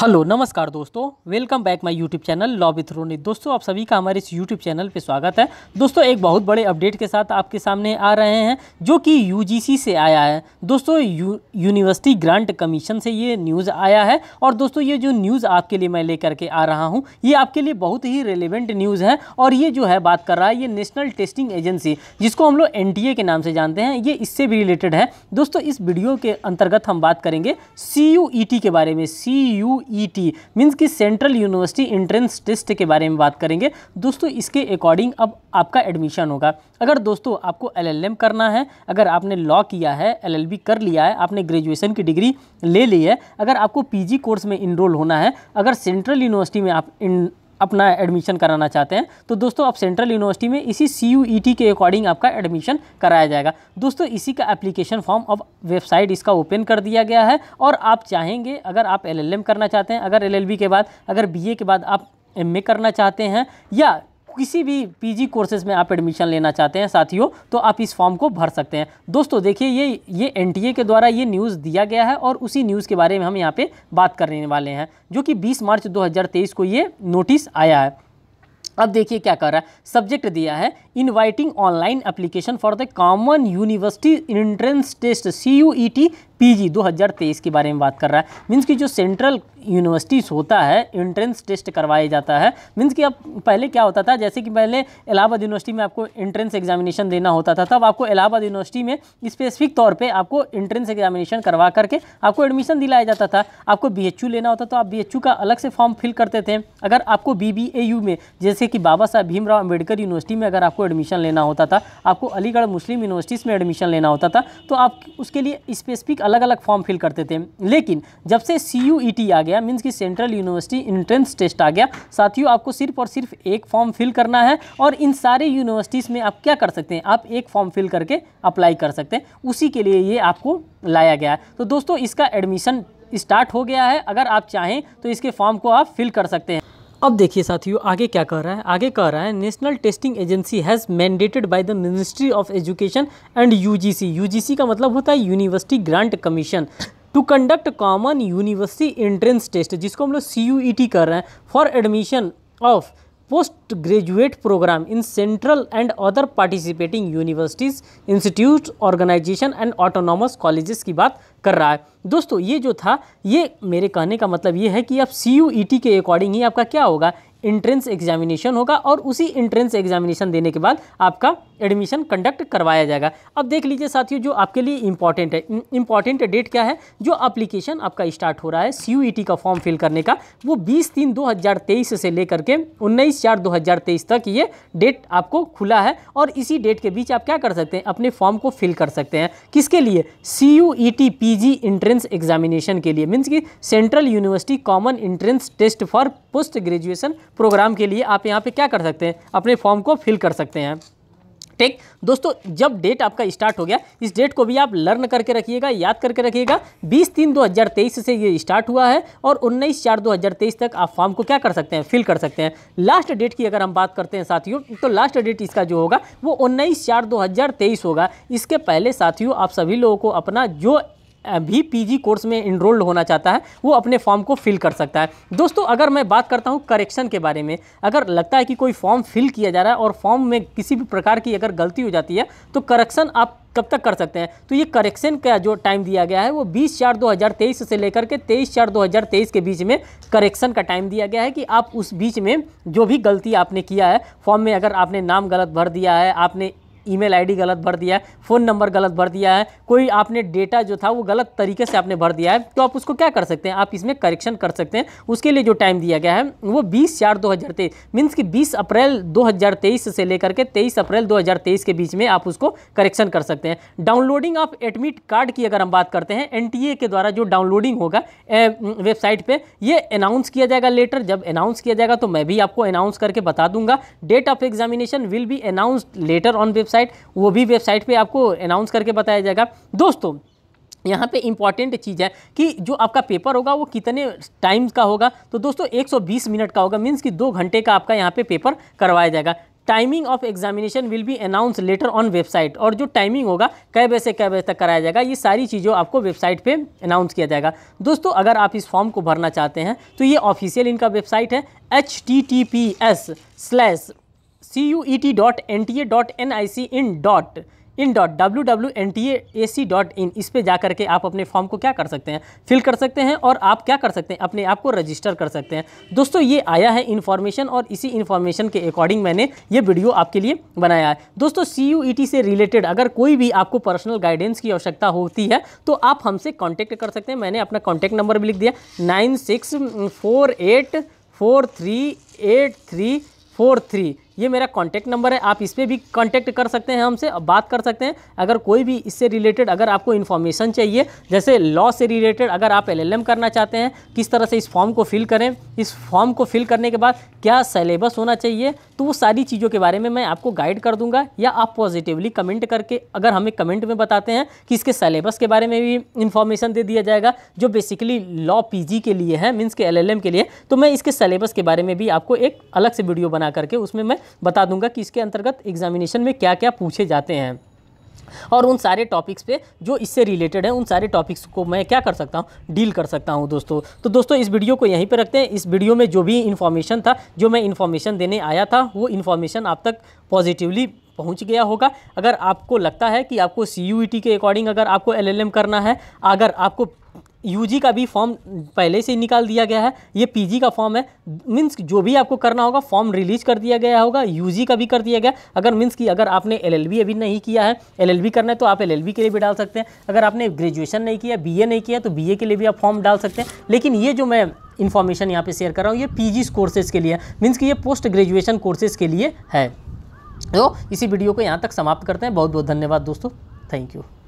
hello नमस्कार दोस्तों welcome back my YouTube channel law with दोस्तों आप सभी का हमारे इस यूट्यूब चैनल पे स्वागत है दोस्तों एक बहुत बड़े अपडेट के साथ आपके सामने आ रहे हैं जो कि यूजीसी से आया है दोस्तों यू, यूनिवर्सिटी ग्रांट कमीशन से ये न्यूज़ आया है और दोस्तों ये जो न्यूज़ आपके लिए मैं लेकर के आ रहा हूँ ये आपके लिए बहुत ही रेलिवेंट न्यूज़ है और ये जो है बात कर रहा है ये नेशनल टेस्टिंग एजेंसी जिसको हम लोग एन के नाम से जानते हैं ये इससे भी रिलेटेड है दोस्तों इस वीडियो के अंतर्गत हम बात करेंगे सी e के बारे में सी ई मींस e कि सेंट्रल यूनिवर्सिटी इंट्रेंस टेस्ट के बारे में बात करेंगे दोस्तों इसके अकॉर्डिंग अब आपका एडमिशन होगा अगर दोस्तों आपको एल करना है अगर आपने लॉ किया है एल कर लिया है आपने ग्रेजुएशन की डिग्री ले ली है अगर आपको पी कोर्स में इनरोल होना है अगर सेंट्रल यूनिवर्सिटी में आप अपना एडमिशन कराना चाहते हैं तो दोस्तों आप सेंट्रल यूनिवर्सिटी में इसी सी e के अकॉर्डिंग आपका एडमिशन कराया जाएगा दोस्तों इसी का एप्लीकेशन फॉर्म अब वेबसाइट इसका ओपन कर दिया गया है और आप चाहेंगे अगर आप एल करना चाहते हैं अगर एल के बाद अगर बी के बाद आप एम करना चाहते हैं या किसी भी पीजी कोर्सेज में आप एडमिशन लेना चाहते हैं साथियों तो आप इस फॉर्म को भर सकते हैं दोस्तों देखिए ये ये एनटीए के द्वारा ये न्यूज़ दिया गया है और उसी न्यूज़ के बारे में हम यहाँ पे बात करने वाले हैं जो कि 20 मार्च 2023 को ये नोटिस आया है अब देखिए क्या कर रहा है सब्जेक्ट दिया है inviting online application for the common university entrance test C U E T PG 2023 के बारे में बात कर रहा है मीन्स की जो सेंट्रल यूनिवर्सिटीज़ होता है एंट्रेंस टेस्ट करवाया जाता है मीन्स कि अब पहले क्या होता था जैसे कि पहले इलाहाबाद यूनिवर्सिटी में आपको एंट्रेंस एग्जामिनेशन देना होता था तब आपको इलाहाबाद यूनिवर्सिटी में स्पेसिफिक तौर पर आपको एंट्रेंस एग्जामिनेशन करवा करके आपको एडमिशन दिलाया जाता था आपको बी लेना होता तो आप बी का अलग से फॉर्म फिल करते थे अगर आपको बी में जैसे कि बाबा साहब भीमराव अम्बेडकर यूनिवर्सिटी में अगर आपको एडमिशन लेना होता था आपको अलीगढ़ मुस्लिम यूनिवर्सिटीज़ में एडमिशन लेना होता था तो आप उसके लिए स्पेसिफिक अलग अलग अलग फॉर्म फिल करते थे लेकिन जब से सी यू ई टी आ गया मीन्स कि सेंट्रल यूनिवर्सिटी इंट्रेंस टेस्ट आ गया साथियों आपको सिर्फ और सिर्फ एक फॉर्म फिल करना है और इन सारे यूनिवर्सिटीज़ में आप क्या कर सकते हैं आप एक फॉर्म फिल करके अप्लाई कर सकते हैं उसी के लिए ये आपको लाया गया है तो दोस्तों इसका एडमिशन स्टार्ट हो गया है अगर आप चाहें तो इसके फॉर्म को आप फिल कर सकते हैं अब देखिए साथियों आगे क्या कह रहा है आगे कह रहा है national testing agency has mandated by the ministry of education and UGC UGC का मतलब होता है university grant commission to conduct common university entrance test जिसको हम लोग सी यू ई टी कर रहे हैं for admission of post graduate programme in central and other participating universities institute organisation and autonomous colleges की बात कर रहा है दोस्तों ये जो था ये मेरे कहने का मतलब ये है कि आप सी e के अकॉर्डिंग ही आपका क्या होगा इंट्रेंस एग्जामिनेशन होगा और उसी इंट्रेंस एग्जामिनेशन देने के बाद आपका एडमिशन कंडक्ट करवाया जाएगा अब देख लीजिए साथियों जो आपके लिए इंपॉर्टेंट है इंपॉर्टेंट डेट क्या है जो अप्लीकेशन आपका स्टार्ट हो रहा है सी e का फॉर्म फिल करने का वो बीस तीन दो से लेकर के उन्नीस चार दो तक ये डेट आपको खुला है और इसी डेट के बीच आप क्या कर सकते हैं अपने फॉर्म को फिल कर सकते हैं किसके लिए C U E T P G examination के लिए मीन्स कि central university common entrance test for post graduation programme के लिए आप यहाँ पे क्या कर सकते हैं अपने फॉर्म को फिल कर सकते हैं ठीक दोस्तों जब डेट आपका स्टार्ट हो गया इस डेट को भी आप लर्न करके रखिएगा याद करके रखिएगा 20 तीन 2023 से ये स्टार्ट हुआ है और 19 चार 2023 तक आप फॉर्म को क्या कर सकते हैं फिल कर सकते हैं लास्ट डेट की अगर हम बात करते हैं साथियों तो लास्ट डेट इसका जो होगा वो उन्नीस चार 2023 होगा इसके पहले साथियों आप सभी लोगों को अपना जो भी पीजी कोर्स में इनरोल्ड होना चाहता है वो अपने फॉर्म को फिल कर सकता है दोस्तों अगर मैं बात करता हूँ करेक्शन के बारे में अगर लगता है कि कोई फॉर्म फिल किया जा रहा है और फॉर्म में किसी भी प्रकार की अगर गलती हो जाती है तो करेक्शन आप कब तक कर सकते हैं तो ये करेक्शन का जो टाइम दिया गया है वो 20 चार 2023 से लेकर के 23 चार 2023 के बीच में करेक्शन का टाइम दिया गया है कि आप उस बीच में जो भी गलती आपने किया है फॉर्म में अगर आपने नाम गलत भर दिया है आपने ईमेल आईडी गलत भर दिया है फ़ोन नंबर गलत भर दिया है कोई आपने डेटा जो था वो गलत तरीके से आपने भर दिया है तो आप उसको क्या कर सकते हैं आप इसमें करेक्शन कर सकते हैं उसके लिए जो टाइम दिया गया है वो बीस चार दो हज़ार तेईस मीन्स कि बीस अप्रैल दो हज़ार तेईस से लेकर के तेईस अप्रैल दो हज़ार तेईस के बीच में आप उसको करेक्शन कर सकते हैं डाउनलोडिंग ऑफ एडमिट कार्ड की अगर हम बात करते हैं एन के द्वारा जो डाउनलोडिंग होगा वेबसाइट पर यह अनाउंस किया जाएगा लेटर जब अनाउंस किया जाएगा तो मैं भी आपको अनाउंस करके बता दूंगा date of examination will be announce later on website website वो भी वेबसाइट पे आपको अनाउंस करके बताया जाएगा दोस्तों यहाँ पे इंपॉर्टेंट चीज़ है कि जो आपका पेपर होगा वो कितने टाइम्स का होगा तो दोस्तों 120 मिनट का होगा मीन्स कि दो घंटे का आपका यहाँ पे पेपर करवाया जाएगा timing of examination will be announce later on website और जो टाइमिंग होगा कै बजे से कै बजे तक कराया जाएगा ये सारी चीज़ों आपको वेबसाइट पे अनाउंस किया जाएगा दोस्तों अगर आप इस फॉर्म को भरना चाहते हैं तो ये ऑफिशियल इनका वेबसाइट है H T T P S slash C U E T dot N T A dot N I C in dot in dot W W N T A C dot in इस पर जा करके आप अपने form को क्या कर सकते हैं फिल कर सकते हैं और आप क्या कर सकते हैं अपने आप को रजिस्टर कर सकते हैं दोस्तों ये आया है इन्फॉर्मेशन और इसी इन्फॉर्मेशन के अकॉर्डिंग मैंने ये वीडियो आपके लिए बनाया है दोस्तों सी यू ई टी से रिलेटेड अगर कोई भी आपको पर्सनल गाइडेंस की आवश्यकता होती है तो आप हमसे कॉन्टैक्ट कर सकते हैं मैंने अपना कॉन्टैक्ट नंबर भी लिख दिया nine six four eight four three eight three four three ये मेरा कॉन्टैक्ट नंबर है आप इस पर भी कॉन्टैक्ट कर सकते हैं हमसे बात कर सकते हैं अगर कोई भी इससे रिलेटेड अगर आपको इन्फॉर्मेशन चाहिए जैसे लॉ से रिलेटेड अगर आप एलएलएम करना चाहते हैं किस तरह से इस फॉर्म को फिल करें इस फॉर्म को फिल करने के बाद क्या सलेबस होना चाहिए तो वो सारी चीज़ों के बारे में मैं आपको गाइड कर दूंगा या आप पॉजिटिवली कमेंट करके अगर हमें कमेंट में बताते हैं कि इसके सलेबस के बारे में भी इन्फॉर्मेशन दे दिया जाएगा जो बेसिकली लॉ पीजी के लिए है मीन्स के एलएलएम के लिए तो मैं इसके सलेबस के बारे में भी आपको एक अलग से वीडियो बना करके उसमें मैं बता दूंगा कि इसके अंतर्गत एग्जामिनेशन में क्या क्या पूछे जाते हैं और उन सारे टॉपिक्स पे जो इससे रिलेटेड है उन सारे टॉपिक्स को मैं क्या कर सकता हूँ डील कर सकता हूँ दोस्तों तो दोस्तों इस वीडियो को यहीं पे रखते हैं इस वीडियो में जो भी इन्फॉर्मेशन था जो मैं इन्फॉर्मेशन देने आया था वो इन्फॉर्मेशन आप तक पॉजिटिवली पहुंच गया होगा अगर आपको लगता है कि आपको सी e के अकॉर्डिंग अगर आपको एल करना है अगर आपको यूजी का भी फॉर्म पहले से निकाल दिया गया है ये पीजी का फॉर्म है मीन्स जो भी आपको करना होगा फॉर्म रिलीज कर दिया गया होगा यूजी का भी कर दिया गया अगर मीन्स कि अगर आपने एलएलबी अभी नहीं किया है एलएलबी करना है तो आप एलएलबी के लिए भी डाल सकते हैं अगर आपने ग्रेजुएशन नहीं किया बी नहीं किया तो बी के लिए भी आप फॉर्म डाल सकते हैं लेकिन ये जो मैं इन्फॉर्मेशन यहाँ पे शेयर कर रहा हूँ ये पी कोर्सेज के लिए मीन्स कि ये पोस्ट ग्रेजुएशन कोर्सेज के लिए है तो इसी वीडियो को यहाँ तक समाप्त करते हैं बहुत बहुत धन्यवाद दोस्तों थैंक यू